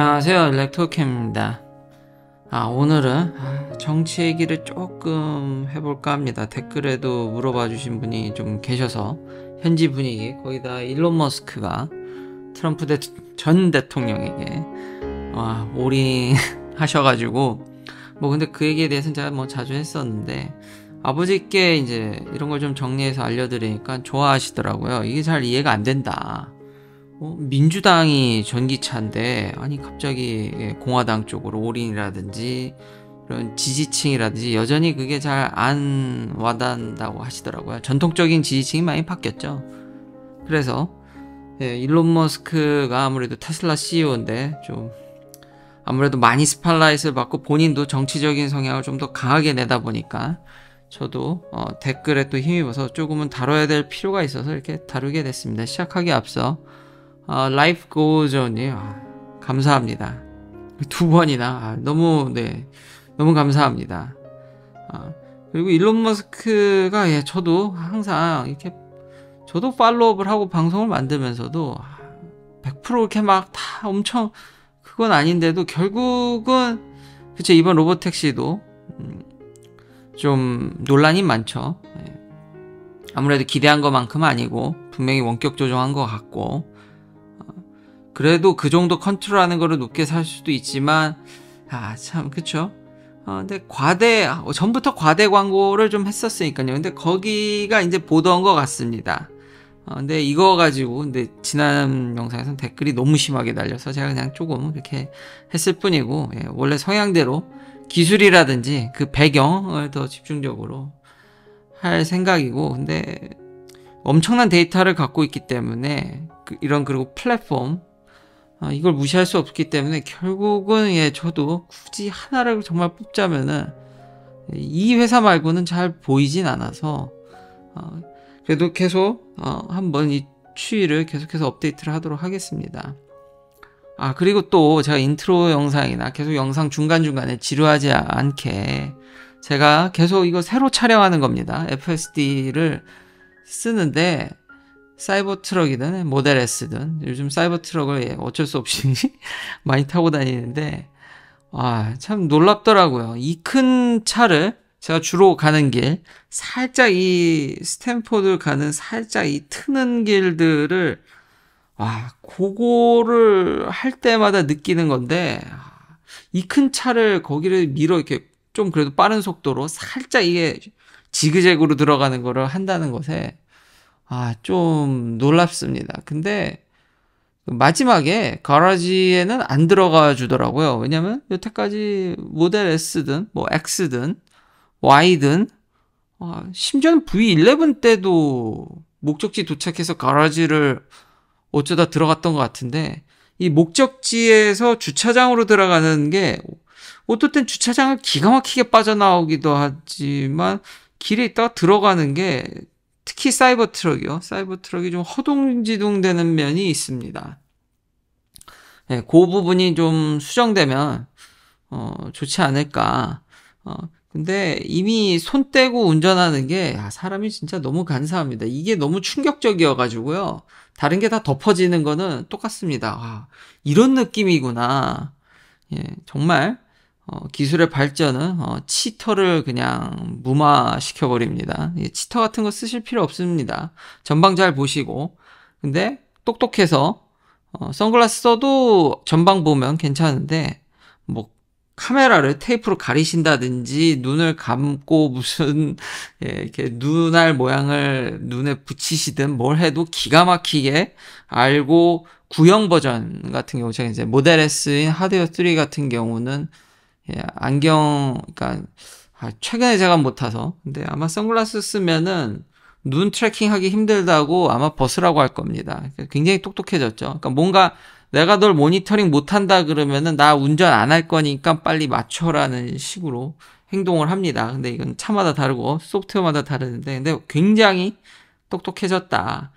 안녕하세요 렉토캠입니다 아 오늘은 정치 얘기를 조금 해볼까 합니다 댓글에도 물어봐 주신 분이 좀 계셔서 현지 분위기 거기다 일론 머스크가 트럼프 대, 전 대통령에게 와 올인하셔가지고 뭐 근데 그 얘기에 대해서는 제가 뭐 자주 했었는데 아버지께 이제 이런 걸 좀 정리해서 알려드리니까 좋아하시더라고요 이게 잘 이해가 안 된다 어, 민주당이 전기차인데 아니 갑자기 예, 공화당 쪽으로 올인이라든지 그런 지지층이라든지 여전히 그게 잘 안 와닿는다고 하시더라고요. 전통적인 지지층이 많이 바뀌었죠. 그래서 예, 일론 머스크가 아무래도 테슬라 CEO인데 좀 아무래도 많이 스팟라이트를 받고 본인도 정치적인 성향을 좀 더 강하게 내다 보니까 저도 어, 댓글에 또 힘입어서 조금은 다뤄야 될 필요가 있어서 이렇게 다루게 됐습니다. 시작하기 앞서 아, 라이프 고전이에요. 아, 감사합니다. 두 번이나 아, 너무 네 너무 감사합니다. 아, 그리고 일론 머스크가 예, 저도 항상 이렇게 저도 팔로업을 하고 방송을 만들면서도 100% 아, 이렇게 막 다 엄청 그건 아닌데도 결국은 그쵸 이번 로봇 택시도 음, 좀 논란이 많죠. 예. 아무래도 기대한 것만큼 아니고 분명히 원격 조정한 것 같고 그래도 그 정도 컨트롤하는 거를 높게 살 수도 있지만 아 참 그쵸 어, 근데 과대 아, 어, 전부터 과대 광고를 좀 했었으니까요 근데 거기가 이제 보던 것 같습니다 어, 근데 이거 가지고 근데 지난 영상에서 댓글이 너무 심하게 달려서 제가 그냥 조금 이렇게 했을 뿐이고 예, 원래 성향대로 기술이라든지 그 배경을 더 집중적으로 할 생각이고 근데 엄청난 데이터를 갖고 있기 때문에 그, 이런 그리고 플랫폼 아, 이걸 무시할 수 없기 때문에 결국은 예, 저도 굳이 하나를 정말 뽑자면은 이 회사 말고는 잘 보이진 않아서 어, 그래도 계속 어, 한번 이 추이를 계속해서 업데이트를 하도록 하겠습니다. 아 그리고 또 제가 인트로 영상이나 계속 영상 중간중간에 지루하지 않게 제가 계속 이거 새로 촬영하는 겁니다. FSD를 쓰는데 사이버 트럭이든 모델 S든 요즘 사이버 트럭을 예, 어쩔 수 없이 많이 타고 다니는데 아, 참 놀랍더라고요. 이 큰 차를 제가 주로 가는 길, 살짝 이 스탠포드 가는 살짝 이 트는 길들을 와, 아, 그거를 할 때마다 느끼는 건데 아, 이큰 차를 거기를 밀어 이렇게 좀 그래도 빠른 속도로 살짝 이게 지그재그로 들어가는 거를 한다는 것에 아, 좀 놀랍습니다. 근데 마지막에 가라지에는 안 들어가 주더라고요. 왜냐면 여태까지 모델 S든 뭐 X든 Y든 아, 심지어는 V11 때도 목적지 도착해서 가라지를 어쩌다 들어갔던 것 같은데 이 목적지에서 주차장으로 들어가는 게 어떨 땐 주차장을 기가 막히게 빠져나오기도 하지만 길에 있다가 들어가는 게 특히 사이버 트럭이요. 사이버 트럭이 좀 허둥지둥 되는 면이 있습니다. 예, 그 부분이 좀 수정되면, 어, 좋지 않을까. 어, 근데 이미 손 떼고 운전하는 게, 야, 아, 사람이 진짜 너무 간사합니다. 이게 너무 충격적이어가지고요. 다른 게 다 덮어지는 거는 똑같습니다. 와, 아, 이런 느낌이구나. 예, 정말 어, 기술의 발전은 어, 치터를 그냥 무마시켜 버립니다. 치터 같은 거 쓰실 필요 없습니다. 전방 잘 보시고 근데 똑똑해서 어, 선글라스 써도 전방 보면 괜찮은데 뭐 카메라를 테이프로 가리신다든지 눈을 감고 무슨 예, 이렇게 눈알 모양을 눈에 붙이시든 뭘 해도 기가 막히게 알고 구형 버전 같은 경우 제가 이제 모델 S인 하드웨어 3 같은 경우는 예, 안경, 그러니까 아, 최근에 제가 못 타서 근데 아마 선글라스 쓰면은 눈 트래킹하기 힘들다고 아마 버스라고 할 겁니다. 그러니까 굉장히 똑똑해졌죠. 그니까 뭔가 내가 널 모니터링 못한다 그러면은 나 운전 안 할 거니까 빨리 맞춰라는 식으로 행동을 합니다. 근데 이건 차마다 다르고 소프트웨어마다 다르는데 근데 굉장히 똑똑해졌다.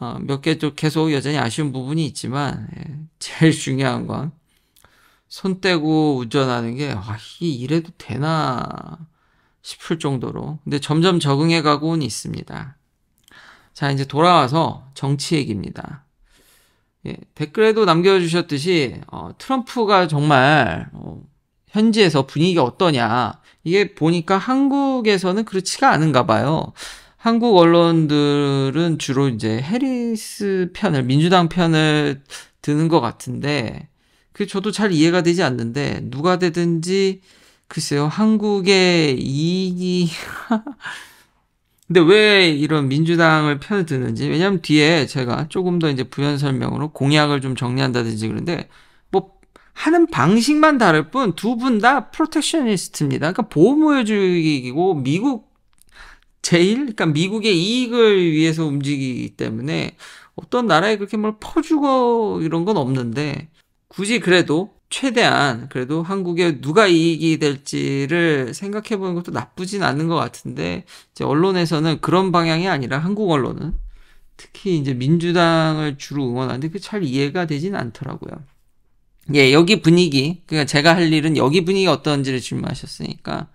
어, 몇 개 좀 계속 여전히 아쉬운 부분이 있지만 예, 제일 중요한 건손 떼고 운전하는 게, 아, 이래도 되나 싶을 정도로. 근데 점점 적응해 가고는 있습니다. 자, 이제 돌아와서 정치 얘기입니다. 예, 댓글에도 남겨주셨듯이, 어, 트럼프가 정말, 어, 현지에서 분위기가 어떠냐. 이게 보니까 한국에서는 그렇지가 않은가 봐요. 한국 언론들은 주로 이제 해리스 편을, 민주당 편을 드는 것 같은데, 그 저도 잘 이해가 되지 않는데 누가 되든지 글쎄요 한국의 이익이 근데 왜 이런 민주당을 편을 드는지 왜냐면 뒤에 제가 조금 더 이제 부연 설명으로 공약을 좀 정리한다든지 그런데 뭐 하는 방식만 다를 뿐 두 분 다 프로텍셔니스트입니다. 그러니까 보호무역주의이고 미국 제일 그러니까 미국의 이익을 위해서 움직이기 때문에 어떤 나라에 그렇게 뭘 퍼주고 이런 건 없는데 굳이 그래도 최대한 그래도 한국에 누가 이익이 될지를 생각해 보는 것도 나쁘진 않은 것 같은데 이제 언론에서는 그런 방향이 아니라 한국 언론은 특히 이제 민주당을 주로 응원하는데 그잘 이해가 되진 않더라고요. 예, 여기 분위기 그러니까 제가 할 일은 여기 분위기 어떤지를 질문하셨으니까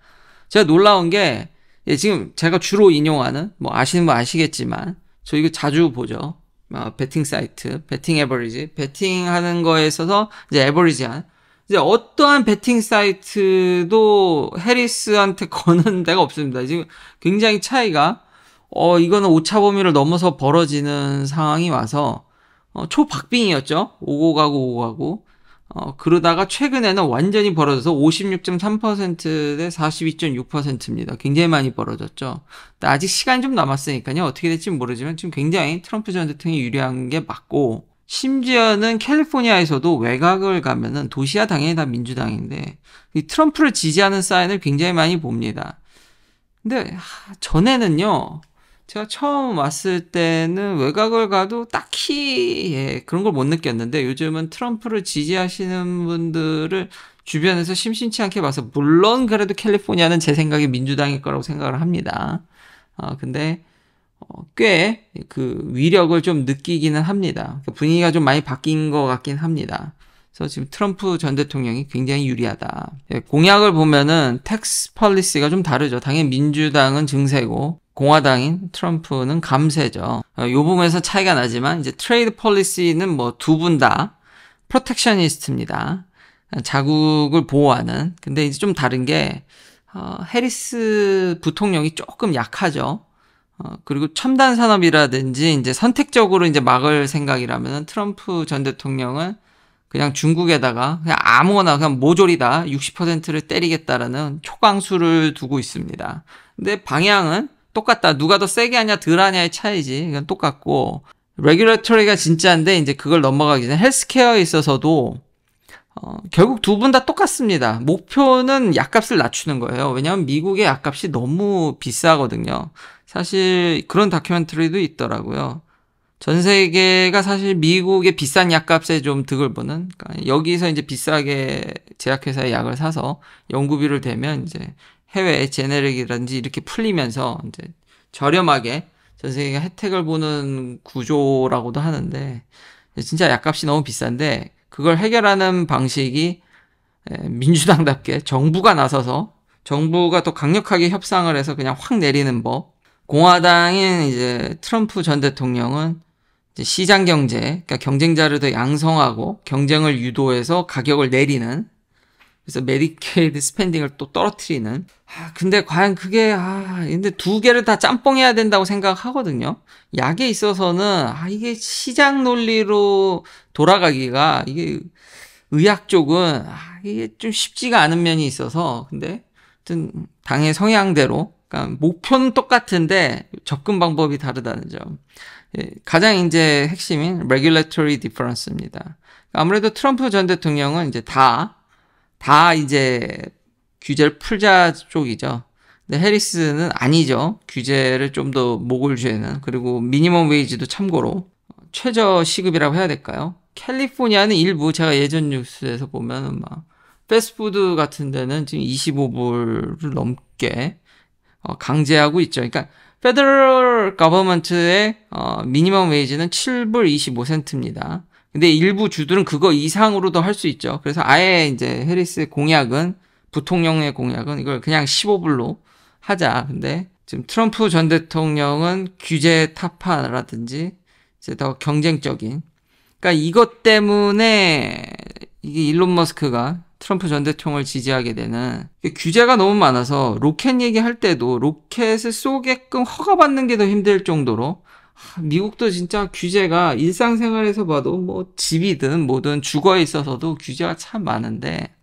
제가 놀라운 게 예, 지금 제가 주로 인용하는 뭐 아시는 분 아시겠지만 저 이거 자주 보죠. 어, 베팅 사이트, 베팅 에버리지, 베팅하는 거에 있어서 이제 에버리지한 이제 어떠한 베팅 사이트도 해리스한테 거는 데가 없습니다. 지금 굉장히 차이가 어 이거는 오차 범위를 넘어서 벌어지는 상황이 와서 어, 초박빙이었죠. 오고 가고 오고 가고 어, 그러다가 최근에는 완전히 벌어져서 56.3%대 42.6%입니다. 굉장히 많이 벌어졌죠. 아직 시간이 좀 남았으니까요. 어떻게 될지 모르지만 지금 굉장히 트럼프 전 대통령이 유리한 게 맞고, 심지어는 캘리포니아에서도 외곽을 가면은 도시야 당연히 다 민주당인데, 이 트럼프를 지지하는 사인을 굉장히 많이 봅니다. 근데, 하, 전에는요, 제가 처음 왔을 때는 외곽을 가도 딱히 예, 그런 걸 못 느꼈는데 요즘은 트럼프를 지지하시는 분들을 주변에서 심심치 않게 봐서 물론 그래도 캘리포니아는 제 생각에 민주당일 거라고 생각을 합니다. 아 근데 어, 꽤 그 위력을 좀 느끼기는 합니다. 그러니까 분위기가 좀 많이 바뀐 것 같긴 합니다. 그래서 지금 트럼프 전 대통령이 굉장히 유리하다. 예, 공약을 보면은 텍스 펄리시가좀 다르죠. 당연히 민주당은 증세고 공화당인 트럼프는 감세죠. 어, 요 부분에서 차이가 나지만 이제 트레이드 폴리시는 뭐 두 분 다 프로텍셔니스트입니다. 어, 자국을 보호하는. 근데 이제 좀 다른 게 어, 해리스 부통령이 조금 약하죠. 어, 그리고 첨단 산업이라든지 이제 선택적으로 이제 막을 생각이라면 트럼프 전 대통령은 그냥 중국에다가 그냥 아무거나 그냥 모조리다 60%를 때리겠다라는 초강수를 두고 있습니다. 근데 방향은 똑같다. 누가 더 세게 하냐, 덜 하냐의 차이지. 이건 똑같고. 레귤레터리가 진짜인데, 이제 그걸 넘어가기 전에 헬스케어에 있어서도, 어, 결국 두 분 다 똑같습니다. 목표는 약값을 낮추는 거예요. 왜냐하면 미국의 약값이 너무 비싸거든요. 사실 그런 다큐멘터리도 있더라고요. 전 세계가 사실 미국의 비싼 약값에 좀 득을 보는 그러니까 여기서 이제 비싸게 제약회사의 약을 사서 연구비를 대면 이제 해외 제네릭이라든지 이렇게 풀리면서 이제 저렴하게 전 세계가 혜택을 보는 구조라고도 하는데 진짜 약값이 너무 비싼데 그걸 해결하는 방식이 민주당답게 정부가 나서서 정부가 또 강력하게 협상을 해서 그냥 확 내리는 법. 공화당인 이제 트럼프 전 대통령은 시장 경제, 그러니까 경쟁자를 더 양성하고 경쟁을 유도해서 가격을 내리는 그래서 메디케이드 스펜딩을 또 떨어뜨리는 아, 근데 과연 그게, 아, 근데 두 개를 다 짬뽕해야 된다고 생각하거든요. 약에 있어서는, 아, 이게 시장 논리로 돌아가기가, 이게 의학 쪽은, 아, 이게 좀 쉽지가 않은 면이 있어서, 근데, 하여튼, 당의 성향대로, 그러니까 목표는 똑같은데 접근 방법이 다르다는 점. 예, 가장 이제 핵심인 regulatory difference입니다. 아무래도 트럼프 전 대통령은 이제 다, 다 이제 규제를 풀자 쪽이죠. 근데 해리스는 아니죠. 규제를 좀 더 목을 죄는 그리고 미니멈 웨이지도 참고로 최저 시급이라고 해야 될까요? 캘리포니아는 일부 제가 예전 뉴스에서 보면은 막 패스트푸드 같은 데는 지금 25불을 넘게 어, 강제하고 있죠. 그러니까 페더럴 가버먼트의 어, 미니멈 웨이지는 7불 25센트입니다. 근데 일부 주들은 그거 이상으로도 할 수 있죠. 그래서 아예 이제 해리스의 공약은 부통령의 공약은 이걸 그냥 15불로 하자. 근데 지금 트럼프 전 대통령은 규제 타파라든지 이제 더 경쟁적인. 그러니까 이것 때문에 이게 일론 머스크가 트럼프 전 대통령을 지지하게 되는 규제가 너무 많아서 로켓 얘기할 때도 로켓을 쏘게끔 허가받는 게 더 힘들 정도로 미국도 진짜 규제가 일상생활에서 봐도 뭐 집이든 뭐든 주거에 있어서도 규제가 참 많은데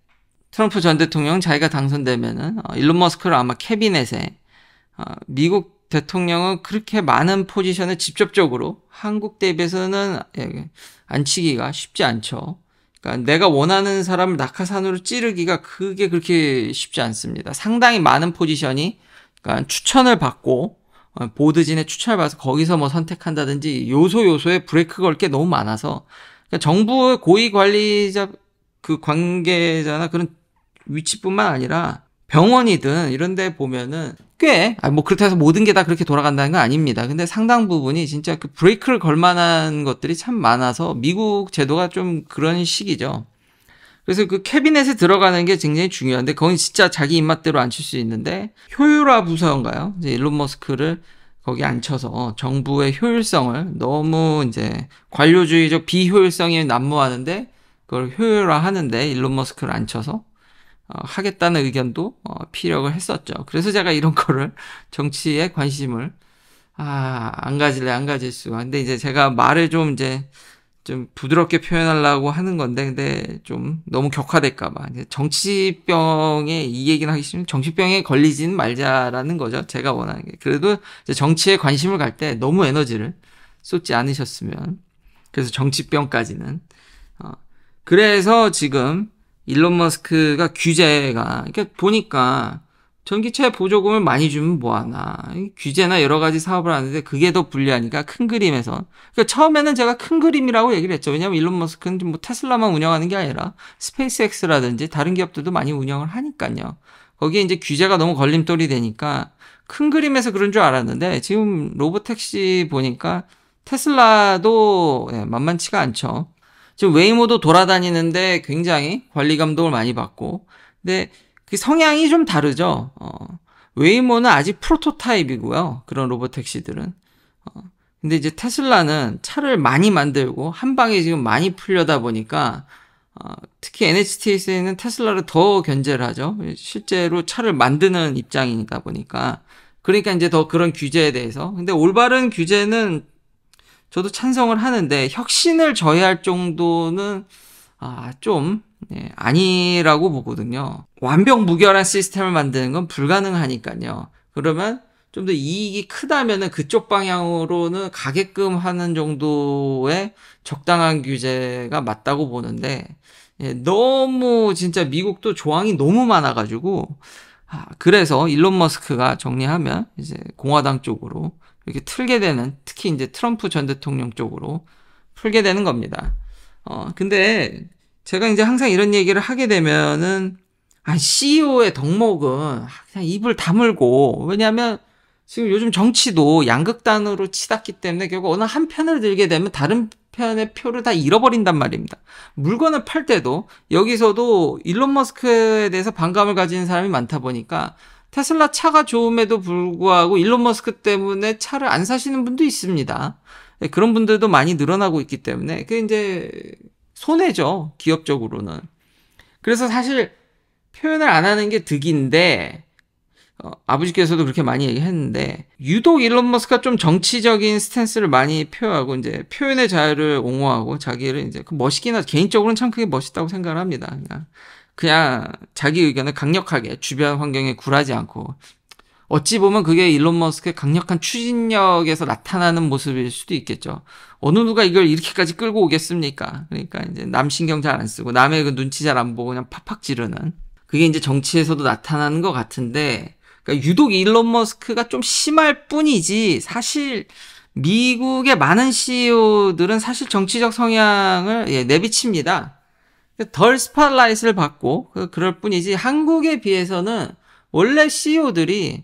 트럼프 전 대통령 자기가 당선되면은 어, 일론 머스크를 아마 캐비넷에 어, 미국 대통령은 그렇게 많은 포지션에 직접적으로 한국 대비해서는 예, 안치기가 쉽지 않죠. 그러니까 내가 원하는 사람을 낙하산으로 찌르기가 그게 그렇게 쉽지 않습니다. 상당히 많은 포지션이 그러니까 추천을 받고 어, 보드진의 추천을 받아서 거기서 뭐 선택한다든지 요소 요소에 브레이크 걸 게 너무 많아서 그러니까 정부의 고위 관리자 그 관계자나 그런 위치뿐만 아니라 병원이든 이런 데 보면은 꽤, 아, 뭐 그렇다 해서 모든 게 다 그렇게 돌아간다는 건 아닙니다. 근데 상당 부분이 진짜 그 브레이크를 걸 만한 것들이 참 많아서 미국 제도가 좀 그런 식이죠. 그래서 그 캐비넷에 들어가는 게 굉장히 중요한데 거긴 진짜 자기 입맛대로 앉힐 수 있는데 효율화 부서인가요? 이제 일론 머스크를 거기 앉혀서 어, 정부의 효율성을 너무 이제 관료주의적 비효율성에 난무하는데 그걸 효율화하는데 일론 머스크를 앉혀서 어, 하겠다는 의견도 어, 피력을 했었죠. 그래서 제가 이런 거를 정치에 관심을 아, 안 가질래, 안 가질 수가. 근데 이제 제가 말을 좀 이제 좀 부드럽게 표현하려고 하는 건데, 근데 좀 너무 격화될까봐. 정치병에, 이 얘기는 하기 싫으면 정치병에 걸리진 말자라는 거죠. 제가 원하는 게. 그래도 이제 정치에 관심을 갈 때 너무 에너지를 쏟지 않으셨으면. 그래서 정치병까지는. 어, 그래서 지금 일론 머스크가 규제가 그러니까 보니까 전기차 보조금을 많이 주면 뭐하나 규제나 여러 가지 사업을 하는데 그게 더 불리하니까 큰그림에서 그러니까 처음에는 제가 큰 그림이라고 얘기를 했죠 왜냐하면 일론 머스크는 뭐 테슬라만 운영하는 게 아니라 스페이스X라든지 다른 기업들도 많이 운영을 하니까요 거기에 이제 규제가 너무 걸림돌이 되니까 큰 그림에서 그런 줄 알았는데 지금 로보택시 보니까 테슬라도 예, 만만치가 않죠 지금 웨이모도 돌아다니는데 굉장히 관리 감독을 많이 받고, 근데 그 성향이 좀 다르죠. 어, 웨이모는 아직 프로토타입이고요. 그런 로봇 택시들은. 어, 근데 이제 테슬라는 차를 많이 만들고 한 방에 지금 많이 풀려다 보니까 어, 특히 n h t s 에는 테슬라를 더 견제를 하죠. 실제로 차를 만드는 입장이다 보니까 그러니까 이제 더 그런 규제에 대해서 근데 올바른 규제는 저도 찬성을 하는데 혁신을 저해할 정도는 아, 좀 예, 아니라고 보거든요. 완벽무결한 시스템을 만드는 건 불가능하니까요. 그러면 좀 더 이익이 크다면 그쪽 방향으로는 가게끔 하는 정도의 적당한 규제가 맞다고 보는데 예, 너무 진짜 미국도 조항이 너무 많아가지고 아, 그래서 일론 머스크가 정리하면 이제 공화당 쪽으로 이렇게 틀게 되는 특히 이제 트럼프 전 대통령 쪽으로 풀게 되는 겁니다. 어, 근데 제가 이제 항상 이런 얘기를 하게 되면은 아, CEO의 덕목은 그냥 입을 다물고 왜냐하면 지금 요즘 정치도 양극단으로 치닫기 때문에 결국 어느 한 편을 들게 되면 다른 편의 표를 다 잃어버린단 말입니다. 물건을 팔 때도 여기서도 일론 머스크에 대해서 반감을 가지는 사람이 많다 보니까 테슬라 차가 좋음에도 불구하고 일론 머스크 때문에 차를 안 사시는 분도 있습니다. 예, 그런 분들도 많이 늘어나고 있기 때문에 그게 이제 손해죠. 기업적으로는. 그래서 사실 표현을 안 하는 게 득인데 어, 아버지께서도 그렇게 많이 얘기했는데 유독 일론 머스크가 좀 정치적인 스탠스를 많이 표하고 이제 표현의 자유를 옹호하고 자기를 이제 그 멋있긴 하 개인적으로는 참 그게 멋있다고 생각을 합니다. 그냥 그러니까 그냥 자기 의견을 강력하게 주변 환경에 굴하지 않고 어찌 보면 그게 일론 머스크의 강력한 추진력에서 나타나는 모습일 수도 있겠죠. 어느 누가 이걸 이렇게까지 끌고 오겠습니까? 그러니까 이제 남 신경 잘 안 쓰고 남의 그 눈치 잘 안 보고 그냥 팍팍 지르는 그게 이제 정치에서도 나타나는 것 같은데 그러니까 유독 일론 머스크가 좀 심할 뿐이지 사실 미국의 많은 CEO들은 사실 정치적 성향을 예, 내비칩니다. 그 덜 스팟라이트를 받고 그 그럴 뿐이지 한국에 비해서는 원래 CEO들이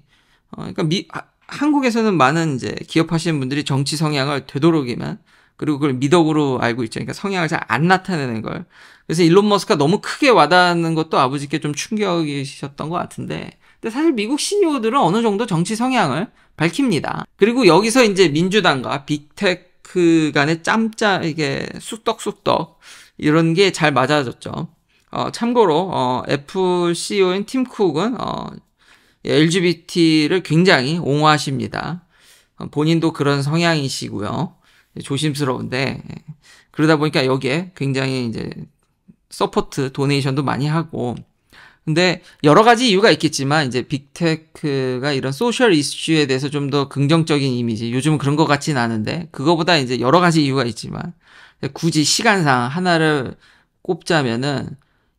어, 그러니까 미, 한국에서는 많은 이제 기업하시는 분들이 정치 성향을 되도록이면 그리고 그걸 미덕으로 알고 있죠. 그러니까 성향을 잘 안 나타내는 걸. 그래서 일론 머스크가 너무 크게 와닿는 것도 아버지께 좀 충격이셨던 것 같은데. 근데 사실 미국 CEO들은 어느 정도 정치 성향을 밝힙니다. 그리고 여기서 이제 민주당과 빅테크 간의 짬짜 이게 쑥떡쑥떡 이런 게 잘 맞아졌죠. 어, 참고로 어, 애플 CEO인 팀 쿡은 어, LGBT를 예, 굉장히 옹호하십니다. 어, 본인도 그런 성향이시고요. 조심스러운데 예. 그러다 보니까 여기에 굉장히 이제 서포트 도네이션도 많이 하고 근데 여러 가지 이유가 있겠지만 이제 빅테크가 이런 소셜 이슈에 대해서 좀 더 긍정적인 이미지 요즘은 그런 것 같진 않은데 그거보다 이제 여러 가지 이유가 있지만 굳이 시간상 하나를 꼽자면은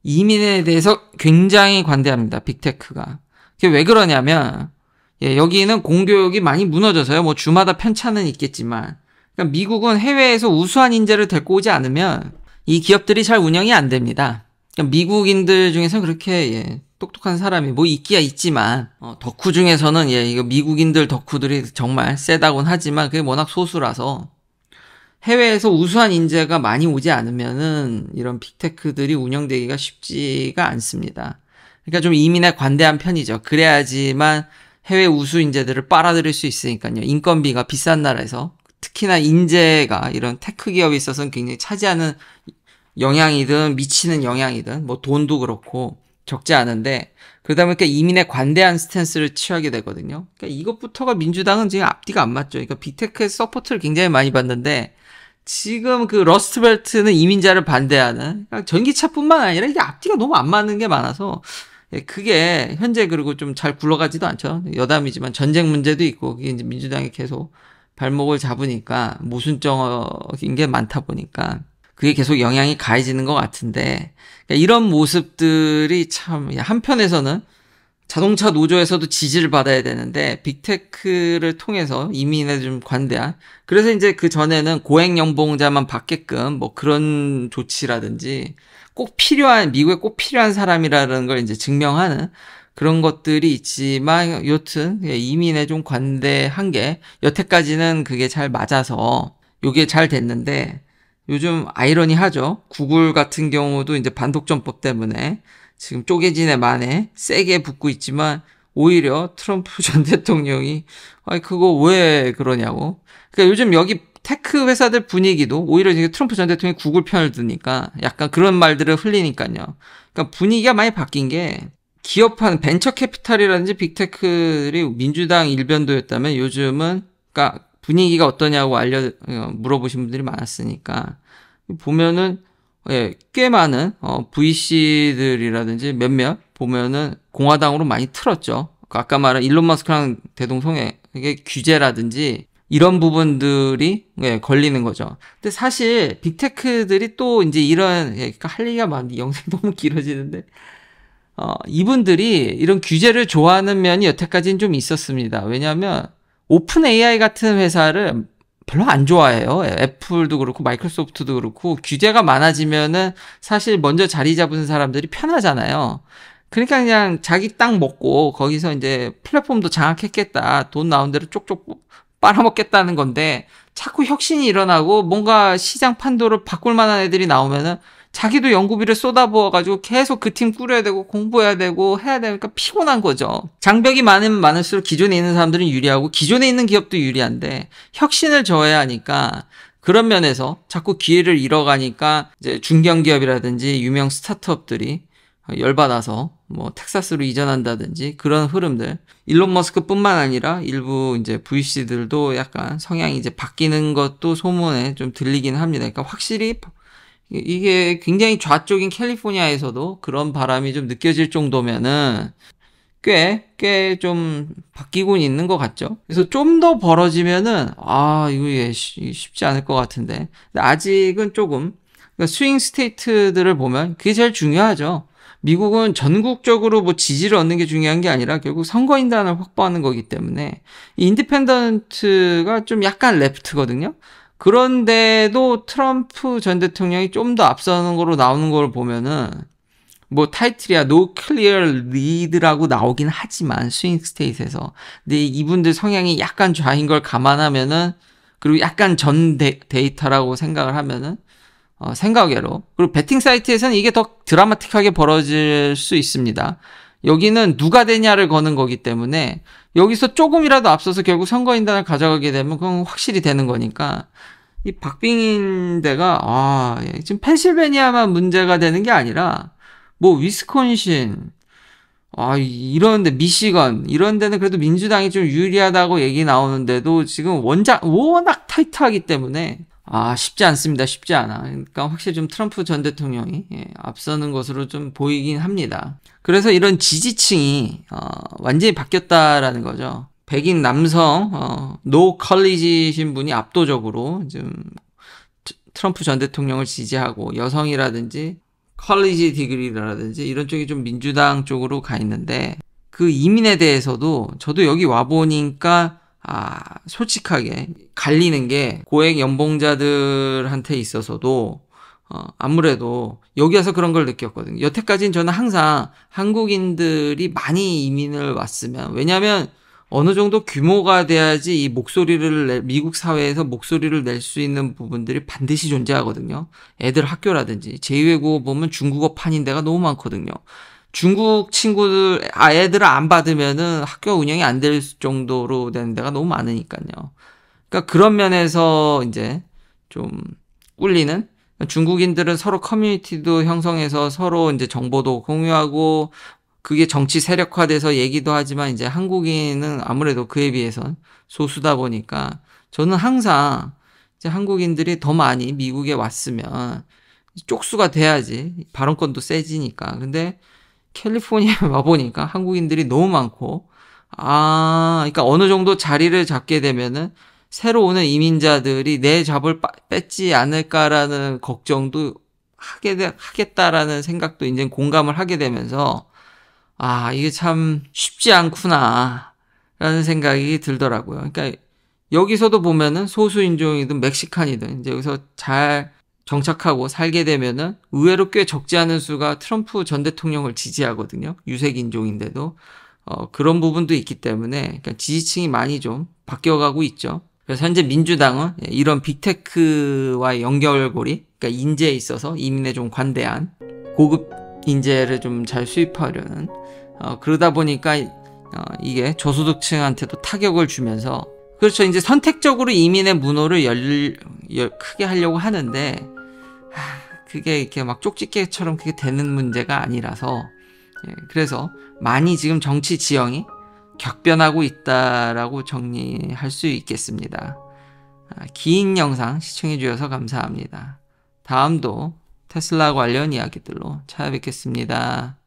이민에 대해서 굉장히 관대합니다. 빅테크가. 그게 왜 그러냐면 예, 여기는 공교육이 많이 무너져서요. 뭐 주마다 편차는 있겠지만 그러니까 미국은 해외에서 우수한 인재를 데리고 오지 않으면 이 기업들이 잘 운영이 안 됩니다. 그러니까 미국인들 중에서 그렇게 예, 똑똑한 사람이 뭐 있기야 있지만 어, 덕후 중에서는 예, 이거 미국인들 덕후들이 정말 세다곤 하지만 그게 워낙 소수라서 해외에서 우수한 인재가 많이 오지 않으면은 이런 빅테크들이 운영되기가 쉽지가 않습니다. 그러니까 좀 이민에 관대한 편이죠. 그래야지만 해외 우수 인재들을 빨아들일 수 있으니까요. 인건비가 비싼 나라에서 특히나 인재가 이런 테크 기업에 있어서는 굉장히 차지하는 영향이든 미치는 영향이든 뭐 돈도 그렇고 적지 않은데 그러다 보니까 이민에 관대한 스탠스를 취하게 되거든요. 그러니까 이것부터가 민주당은 지금 앞뒤가 안 맞죠. 그러니까 빅테크의 서포트를 굉장히 많이 받는데 지금 그 러스트벨트는 이민자를 반대하는 그러니까 전기차뿐만 아니라 이게 앞뒤가 너무 안 맞는 게 많아서 예, 그게 현재 그리고 좀 잘 굴러가지도 않죠. 여담이지만 전쟁 문제도 있고 그게 이제 민주당이 계속 발목을 잡으니까 모순적인 게 많다 보니까 그게 계속 영향이 가해지는 것 같은데 그러니까 이런 모습들이 참 한편에서는 자동차 노조에서도 지지를 받아야 되는데 빅테크를 통해서 이민에 좀 관대한 그래서 이제 그 전에는 고액 연봉자만 받게끔 뭐 그런 조치라든지 꼭 필요한 미국에 꼭 필요한 사람이라는 걸 이제 증명하는 그런 것들이 있지만 여튼 예, 이민에 좀 관대한 게 여태까지는 그게 잘 맞아서 요게 잘 됐는데 요즘 아이러니하죠. 구글 같은 경우도 이제 반독점법 때문에 지금 쪼개진의 만에 세게 붙고 있지만 오히려 트럼프 전 대통령이 아이 그거 왜 그러냐고. 그러니까 요즘 여기 테크 회사들 분위기도 오히려 이제 트럼프 전 대통령이 구글 편을 드니까 약간 그런 말들을 흘리니까요. 그러니까 분위기가 많이 바뀐 게 기업한 벤처 캐피탈이라든지 빅테크들이 민주당 일변도였다면 요즘은 그러니까 분위기가 어떠냐고 알려 어, 물어보신 분들이 많았으니까 보면은 예, 꽤 많은 어, VC들이라든지 몇몇 보면은 공화당으로 많이 틀었죠. 그 아까 말한 일론 머스크랑 대동성에 이게 규제라든지 이런 부분들이 예, 걸리는 거죠. 근데 사실 빅테크들이 또 이제 이런 예, 그러니까 할 얘기가 많은데 영상 너무 길어지는데 어, 이분들이 이런 규제를 좋아하는 면이 여태까지는 좀 있었습니다. 왜냐하면 오픈 AI 같은 회사를 별로 안 좋아해요. 애플도 그렇고 마이크로소프트도 그렇고 규제가 많아지면은 사실 먼저 자리 잡은 사람들이 편하잖아요. 그러니까 그냥 자기 땅 먹고 거기서 이제 플랫폼도 장악했겠다. 돈 나온 대로 쪽쪽 빨아먹겠다는 건데 자꾸 혁신이 일어나고 뭔가 시장 판도를 바꿀 만한 애들이 나오면은 자기도 연구비를 쏟아부어가지고 계속 그 팀 꾸려야 되고 공부해야 되고 해야 되니까 피곤한 거죠. 장벽이 많으면 많을수록 기존에 있는 사람들은 유리하고 기존에 있는 기업도 유리한데 혁신을 저해야 하니까 그런 면에서 자꾸 기회를 잃어가니까 이제 중견기업이라든지 유명 스타트업들이 열받아서 뭐 텍사스로 이전한다든지 그런 흐름들 일론 머스크뿐만 아니라 일부 이제 VC들도 약간 성향이 이제 바뀌는 것도 소문에 좀 들리긴 합니다. 그러니까 확실히 이게 굉장히 좌쪽인 캘리포니아에서도 그런 바람이 좀 느껴질 정도면은 꽤, 꽤 좀 바뀌곤 있는 것 같죠. 그래서 좀 더 벌어지면은, 아, 이거 예, 쉽지 않을 것 같은데. 아직은 조금, 그러니까 스윙 스테이트들을 보면 그게 제일 중요하죠. 미국은 전국적으로 뭐 지지를 얻는 게 중요한 게 아니라 결국 선거인단을 확보하는 거기 때문에 이 인디펜던트가 좀 약간 레프트거든요. 그런데도 트럼프 전 대통령이 좀 더 앞서는 거로 나오는 걸 보면은 뭐 타이틀이야 노 o 리 l 리드라고 나오긴 하지만 스윙 스테이트에서 근데 이분들 성향이 약간 좌인 걸 감안하면은 그리고 약간 전 데, 데이터라고 생각을 하면은 어, 생각외로 그리고 베팅 사이트에서는 이게 더 드라마틱하게 벌어질 수 있습니다. 여기는 누가 되냐를 거는 거기 때문에 여기서 조금이라도 앞서서 결국 선거인단을 가져가게 되면 그건 확실히 되는 거니까 이 박빙인 데가 아 예, 지금 펜실베니아만 문제가 되는 게 아니라 뭐 위스콘신 아 이런데 미시건 이런 데는 그래도 민주당이 좀 유리하다고 얘기 나오는데도 지금 원작 워낙 타이트하기 때문에 아 쉽지 않습니다 쉽지 않아 그러니까 확실히 좀 트럼프 전 대통령이 예, 앞서는 것으로 좀 보이긴 합니다. 그래서 이런 지지층이 어, 완전히 바뀌었다라는 거죠. 백인 남성 어, 노 컬리지신 분이 압도적으로 지금 트럼프 전 대통령을 지지하고 여성이라든지 컬리지 디그리라든지 이런 쪽이 좀 민주당 쪽으로 가 있는데 그 이민에 대해서도 저도 여기 와 보니까 아 솔직하게 갈리는 게 고액 연봉자들한테 있어서도 어, 아무래도 여기 와서 그런 걸 느꼈거든요. 여태까지는 저는 항상 한국인들이 많이 이민을 왔으면 왜냐하면 어느 정도 규모가 돼야지 이 목소리를 내, 미국 사회에서 목소리를 낼 수 있는 부분들이 반드시 존재하거든요. 애들 학교라든지 제2외국어 보면 중국어 판인 데가 너무 많거든요. 중국 친구들 아 애들을 안 받으면은 학교 운영이 안 될 정도로 되는 데가 너무 많으니까요. 그러니까 그런 면에서 이제 좀 꿀리는 중국인들은 서로 커뮤니티도 형성해서 서로 이제 정보도 공유하고 그게 정치 세력화돼서 얘기도 하지만 이제 한국인은 아무래도 그에 비해선 소수다 보니까 저는 항상 이제 한국인들이 더 많이 미국에 왔으면 쪽수가 돼야지 발언권도 세지니까 근데 캘리포니아에 와보니까 한국인들이 너무 많고 아 그러니까 어느 정도 자리를 잡게 되면은 새로 오는 이민자들이 내 잡을 뺏지 않을까라는 걱정도 하게 되, 하겠다라는 생각도 이제 공감을 하게 되면서 아 이게 참 쉽지 않구나라는 생각이 들더라고요. 그러니까 여기서도 보면은 소수인종이든 멕시칸이든 이제 여기서 잘 정착하고 살게 되면은 의외로 꽤 적지 않은 수가 트럼프 전 대통령을 지지하거든요. 유색인종인데도. 어, 그런 부분도 있기 때문에 그러니까 지지층이 많이 좀 바뀌어가고 있죠. 그래서 현재 민주당은 이런 빅테크와의 연결고리, 그러니까 인재에 있어서 이민에 좀 관대한 고급 인재를 좀 잘 수입하려는 어, 그러다 보니까 어, 이게 저소득층한테도 타격을 주면서 그렇죠 이제 선택적으로 이민의 문호를 열, 열 크게 하려고 하는데 하, 그게 이렇게 막 쪽집게처럼 그게 되는 문제가 아니라서 예, 그래서 많이 지금 정치 지형이 격변하고 있다라고 정리할 수 있겠습니다. 아, 긴 영상 시청해 주셔서 감사합니다. 다음도 테슬라 관련 이야기들로 찾아뵙겠습니다.